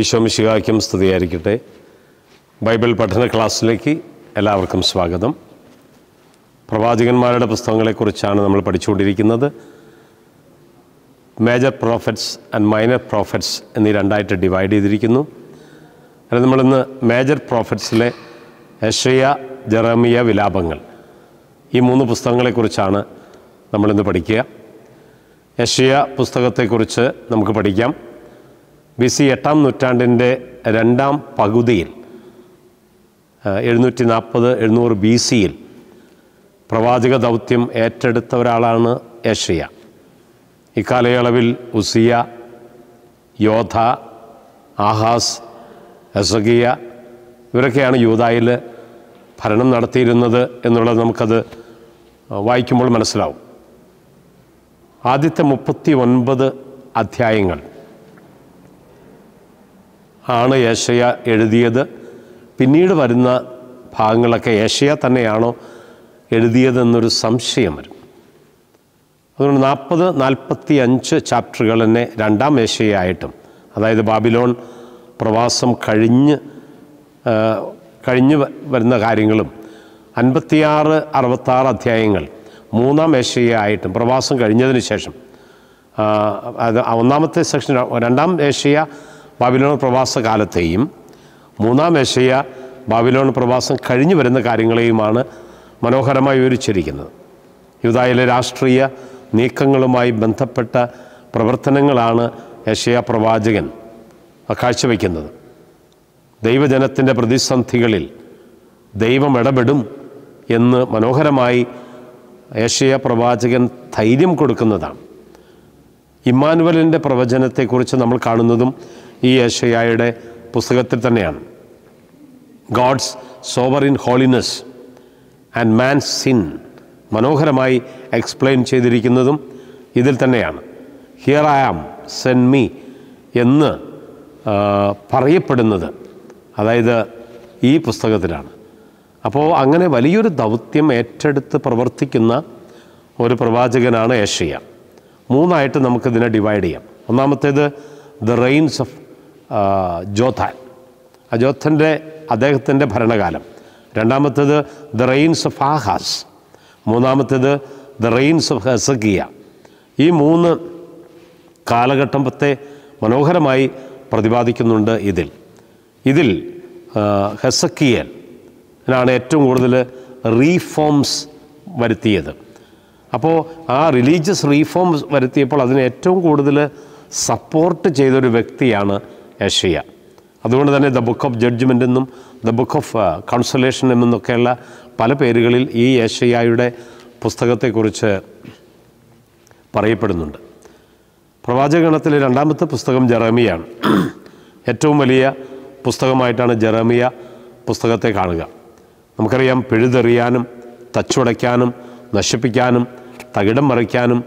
ഈശോമിശിഹായ്ക്കും സ്തുതിയായിരിക്കട്ടെ ബൈബിൾ പഠന ക്ലാസ്സിലേക്ക് എല്ലാവർക്കും സ്വാഗതം പ്രവാചകന്മാരുടെ പുസ്തകങ്ങളെക്കുറിച്ചാണ് നമ്മൾ പഠിച്ചുകൊണ്ടിരിക്കുന്നത് major prophets and minor prophets എന്നീ രണ്ടായിട്ട് ഡിവൈഡ് ചെയ്തിരിക്കുന്നു അത് നമ്മളിന്ന് മേജർ പ്രോഫറ്റ്സിലെ യഷയ ജെറമിയ വിലാപങ്ങൾ ഈ മൂന്ന് പുസ്തകങ്ങളെക്കുറിച്ചാണ് നമ്മളിന്ന് പഠിക്കുക യഷയ പുസ്തകത്തെക്കുറിച്ച് നമുക്ക് പഠിക്കാം ബി സി എട്ടാം നൂറ്റാണ്ടിൻ്റെ രണ്ടാം പകുതിയിൽ എഴുന്നൂറ്റി നാൽപ്പത് എഴുന്നൂറ് ബി സിയിൽ പ്രവാചക ദൗത്യം ഏറ്റെടുത്ത ഒരാളാണ് ഏഷ്യ ഇക്കാലയളവിൽ ഉസിയ യോധ ആഹാസ് എസഗിയ ഇവരൊക്കെയാണ് യൂതായിൽ ഭരണം നടത്തിയിരുന്നത് എന്നുള്ളത് നമുക്കത് വായിക്കുമ്പോൾ മനസ്സിലാവും ആദ്യത്തെ മുപ്പത്തി ഒൻപത് അധ്യായങ്ങൾ ആണ് ഏഷയ എഴുതിയത് പിന്നീട് വരുന്ന ഭാഗങ്ങളൊക്കെ ഏഷ്യ തന്നെയാണോ എഴുതിയതെന്നൊരു സംശയം വരും അതുകൊണ്ട് നാൽപ്പത് നാൽപ്പത്തി അഞ്ച് ചാപ്റ്ററുകൾ തന്നെ രണ്ടാം ഏഷ്യയായിട്ടും അതായത് ബാബിലോൺ പ്രവാസം കഴിഞ്ഞ് കഴിഞ്ഞ് വരുന്ന കാര്യങ്ങളും അൻപത്തിയാറ് അറുപത്താറ് അധ്യായങ്ങൾ മൂന്നാം ഏഷ്യയായിട്ടും പ്രവാസം കഴിഞ്ഞതിന് ശേഷം അത് ഒന്നാമത്തെ സെക്ഷൻ രണ്ടാം ഏഷ്യ ബാബിലോൺ പ്രവാസ കാലത്തെയും മൂന്നാം ഏഷ്യ ബാബിലോൺ പ്രവാസം കഴിഞ്ഞു വരുന്ന കാര്യങ്ങളെയുമാണ് മനോഹരമായി വിവരിച്ചിരിക്കുന്നത് യുവതായിലെ രാഷ്ട്രീയ നീക്കങ്ങളുമായി ബന്ധപ്പെട്ട പ്രവർത്തനങ്ങളാണ് യശയ പ്രവാചകൻ കാഴ്ചവെക്കുന്നത് ദൈവജനത്തിൻ്റെ പ്രതിസന്ധികളിൽ ദൈവം ഇടപെടും എന്ന് മനോഹരമായി യശയ പ്രവാചകൻ ധൈര്യം കൊടുക്കുന്നതാണ് ഇമ്മാനുവലിൻ്റെ പ്രവചനത്തെക്കുറിച്ച് നമ്മൾ കാണുന്നതും ഈ ഏഷയായുടെ പുസ്തകത്തിൽ തന്നെയാണ് God's sovereign in holiness and man sin മനോഹരമായി എക്സ്പ്ലെയിൻ ചെയ്തിരിക്കുന്നതും ഇതിൽ തന്നെയാണ് here I am send me എന്ന് പറയപ്പെടുന്നത് അതായത് ഈ പുസ്തകത്തിലാണ് അപ്പോൾ അങ്ങനെ വലിയൊരു ദൗത്യം ഏറ്റെടുത്ത് പ്രവർത്തിക്കുന്ന ഒരു പ്രവാചകനാണ് ഏഷ്യ മൂന്നായിട്ട് നമുക്കിതിനെ ഡിവൈഡ് ചെയ്യാം ഒന്നാമത്തേത് ദ റെയിൻസ് ഓഫ് ജോഥാൻ അജോത്തൻ്റെ അദ്ദേഹത്തിൻ്റെ ഭരണകാലം രണ്ടാമത്തേത് ദ റെയിൻസ് ഓഫ് ആഹാസ് മൂന്നാമത്തേത് ദ റെയിൻസ് ഓഫ് ഹെസക്കിയ ഈ മൂന്ന് കാലഘട്ടത്തെ മനോഹരമായി പ്രതിപാദിക്കുന്നുണ്ട് ഇതിൽ ഇതിൽ ഹെസക്കിയൽ ആണ് ഏറ്റവും കൂടുതൽ റീഫോംസ് വരുത്തിയത് അപ്പോൾ ആ റിലീജിയസ് റീഫോംസ് വരുത്തിയപ്പോൾ അതിനേറ്റവും ഏറ്റവും കൂടുതൽ സപ്പോർട്ട് ചെയ്തൊരു വ്യക്തിയാണ് ഏഷ്യ അതുകൊണ്ട് തന്നെ ദ ബുക്ക് ഓഫ് ജഡ്ജ്മെൻ്റ് എന്നും ദ ബുക്ക് ഓഫ് കൺസലേഷൻ എന്നൊക്കെയുള്ള പല പേരുകളിൽ ഈ ഏഷ്യയുടെ പുസ്തകത്തെക്കുറിച്ച് പറയപ്പെടുന്നുണ്ട് പ്രവാചകഗണത്തിലെ രണ്ടാമത്തെ പുസ്തകം ജറമിയാണ് ഏറ്റവും വലിയ പുസ്തകമായിട്ടാണ് ജറമിയ പുസ്തകത്തെ കാണുക നമുക്കറിയാം പിഴുതെറിയാനും തച്ചുടയ്ക്കാനും നശിപ്പിക്കാനും തകിടം മറിക്കാനും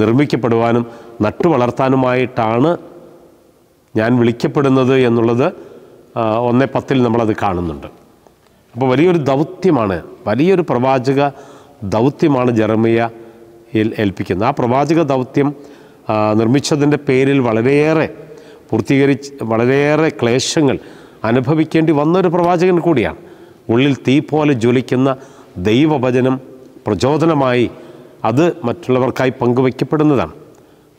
നിർമ്മിക്കപ്പെടുവാനും നട്ടുവളർത്താനുമായിട്ടാണ് ഞാൻ വിളിക്കപ്പെടുന്നത് എന്നുള്ളത് ഒന്നേ പത്തിൽ നമ്മളത് കാണുന്നുണ്ട് അപ്പോൾ വലിയൊരു ദൗത്യമാണ് വലിയൊരു പ്രവാചക ദൗത്യമാണ് ജെറമിയ ഏൽപ്പിക്കുന്നത് ആ പ്രവാചക ദൗത്യം നിർമ്മിച്ചതിൻ്റെ പേരിൽ വളരെയേറെ പൂർത്തീകരിച്ച് വളരെയേറെ ക്ലേശങ്ങൾ അനുഭവിക്കേണ്ടി വന്നൊരു പ്രവാചകൻ കൂടിയാണ് ഉള്ളിൽ തീ പോലെ ജ്വലിക്കുന്ന ദൈവവചനം പ്രചോദനമായി അത് മറ്റുള്ളവർക്കായി പങ്കുവയ്ക്കപ്പെടുന്നതാണ്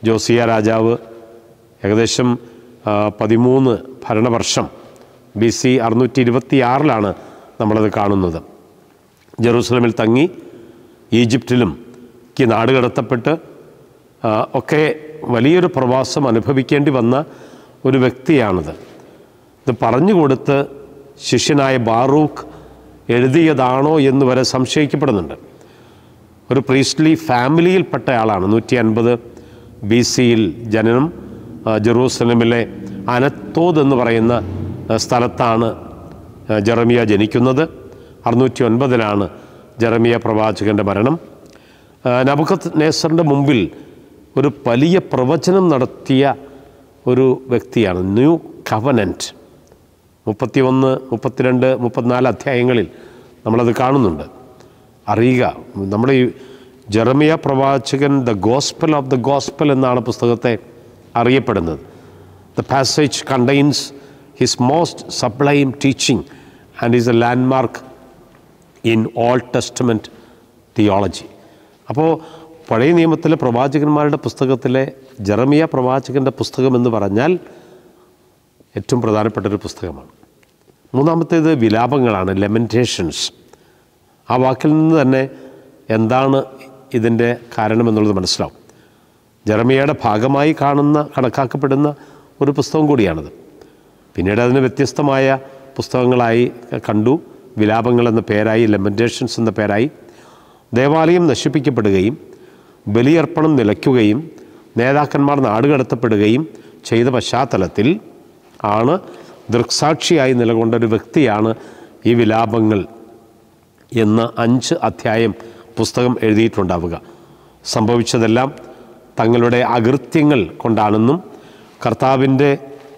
ജോസിയ രാജാവ് ഏകദേശം പതിമൂന്ന് ഭരണവർഷം ബി സി അറുന്നൂറ്റി ആറിലാണ് നമ്മളത് കാണുന്നത് ജെറൂസലമിൽ തങ്ങി ഈജിപ്റ്റിലും ഈ നാട് കടത്തപ്പെട്ട് ഒക്കെ വലിയൊരു പ്രവാസം അനുഭവിക്കേണ്ടി വന്ന ഒരു വ്യക്തിയാണിത് ഇത് പറഞ്ഞു ശിഷ്യനായ ബാറൂഖ് എഴുതിയതാണോ എന്ന് വരെ സംശയിക്കപ്പെടുന്നുണ്ട് ഒരു പ്രീസ്റ്റ്ലി ഫാമിലിയിൽപ്പെട്ട ആളാണ് നൂറ്റി അൻപത് ബി സിയിൽ ജനനം ജെറൂസലമിലെ അനത്തോദ് എന്ന് പറയുന്ന സ്ഥലത്താണ് ജെറമിയ ജനിക്കുന്നത് അറുന്നൂറ്റി ഒൻപതിലാണ് ജെറമിയ പ്രവാചകൻ്റെ മരണം നബുക്കത്ത് നേസറിൻ്റെ മുമ്പിൽ ഒരു വലിയ പ്രവചനം നടത്തിയ ഒരു വ്യക്തിയാണ് ന്യൂ കവനൻറ്റ് മുപ്പത്തി ഒന്ന് മുപ്പത്തിരണ്ട് മുപ്പത്തിനാല് അധ്യായങ്ങളിൽ നമ്മളത് കാണുന്നുണ്ട് അറിയുക നമ്മുടെ ഈ ജെറമിയ പ്രവാചകൻ the gospel of the gospel എന്നാണ് പുസ്തകത്തെ അറിയപ്പെടുന്നത് the passage contains his most sublime teaching and is a landmark in old testament theology അപ്പോൾ പഴയ നിയമത്തിലെ പ്രവാചകന്മാരുടെ പുസ്തകത്തിലെ ജെറമിയ പ്രവാചകൻ്റെ പുസ്തകം എന്ന് പറഞ്ഞാൽ ഏറ്റവും പ്രധാനപ്പെട്ട ഒരു പുസ്തകമാണ് മൂന്നാമത്തേത് വിലാപങ്ങളാണ് ലെമൻറ്റേഷൻസ് ആ വാക്കിൽ നിന്ന് തന്നെ എന്താണ് ഇതിൻ്റെ കാരണമെന്നുള്ളത് മനസ്സിലാവും ജർമ്മിയയുടെ ഭാഗമായി കാണുന്ന കണക്കാക്കപ്പെടുന്ന ഒരു പുസ്തകം കൂടിയാണത് പിന്നീട് അതിന് വ്യത്യസ്തമായ പുസ്തകങ്ങളായി കണ്ടു വിലാപങ്ങൾ എന്ന പേരായി ലെമൻറ്റേഷൻസ് എന്ന പേരായി ദേവാലയം നശിപ്പിക്കപ്പെടുകയും ബലിയർപ്പണം നിലയ്ക്കുകയും നേതാക്കന്മാർ നാടുകടത്തപ്പെടുകയും ചെയ്ത പശ്ചാത്തലത്തിൽ ആണ് ദൃക്സാക്ഷിയായി നിലകൊണ്ട ഒരു വ്യക്തിയാണ് ഈ വിലാപങ്ങൾ എന്ന അഞ്ച് അധ്യായം പുസ്തകം എഴുതിയിട്ടുണ്ടാവുക സംഭവിച്ചതെല്ലാം തങ്ങളുടെ അകൃത്യങ്ങൾ കൊണ്ടാണെന്നും കർത്താവിൻ്റെ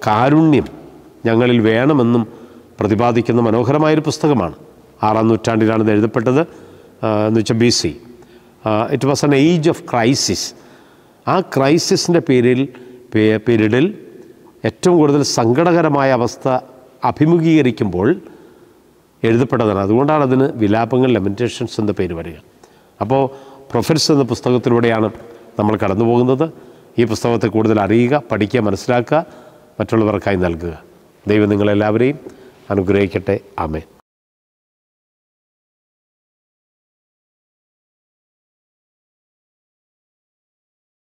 കാരുണ്യം ഞങ്ങളിൽ വേണമെന്നും പ്രതിപാദിക്കുന്ന മനോഹരമായൊരു പുസ്തകമാണ് ആറാം നൂറ്റാണ്ടിലാണ് ഇത് എഴുതപ്പെട്ടത് എന്ന് വെച്ചാൽ B C it was an age of crisis ആ ക്രൈസിസിൻ്റെ പേരിൽ പീരീഡിൽ ഏറ്റവും കൂടുതൽ സങ്കടകരമായ അവസ്ഥ അഭിമുഖീകരിക്കുമ്പോൾ എഴുതപ്പെട്ടതാണ് അതുകൊണ്ടാണ് അതിന് വിലാപങ്ങൾ ലെമിറ്റേഷൻസ് എന്ന പേര് വരിക അപ്പോൾ പ്രൊഫറ്റ്സ് എന്ന പുസ്തകത്തിലൂടെയാണ് നമ്മൾ കടന്നു പോകുന്നത് ഈ പുസ്തകത്തെ കൂടുതൽ അറിയുക പഠിക്കുക മനസ്സിലാക്കുക മറ്റുള്ളവർക്കായി നൽകുക ദൈവം നിങ്ങളെല്ലാവരെയും അനുഗ്രഹിക്കട്ടെ അമേ